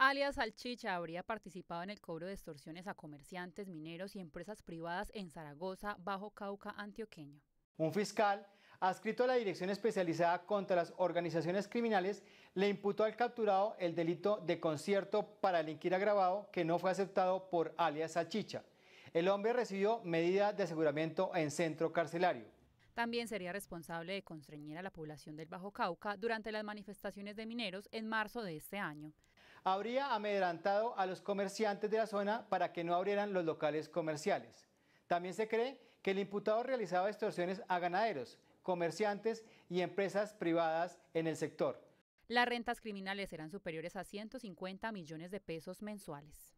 alias Salchicha, habría participado en el cobro de extorsiones a comerciantes, mineros y empresas privadas en Zaragoza, Bajo Cauca, antioqueño. Un fiscal adscrito a la Dirección Especializada contra las Organizaciones Criminales le imputó al capturado el delito de concierto para delinquir agravado que no fue aceptado por alias Salchicha. El hombre recibió medidas de aseguramiento en centro carcelario. También sería responsable de constreñir a la población del Bajo Cauca durante las manifestaciones de mineros en marzo de este año habría amedrantado a los comerciantes de la zona para que no abrieran los locales comerciales. También se cree que el imputado realizaba extorsiones a ganaderos, comerciantes y empresas privadas en el sector. Las rentas criminales eran superiores a 150 millones de pesos mensuales.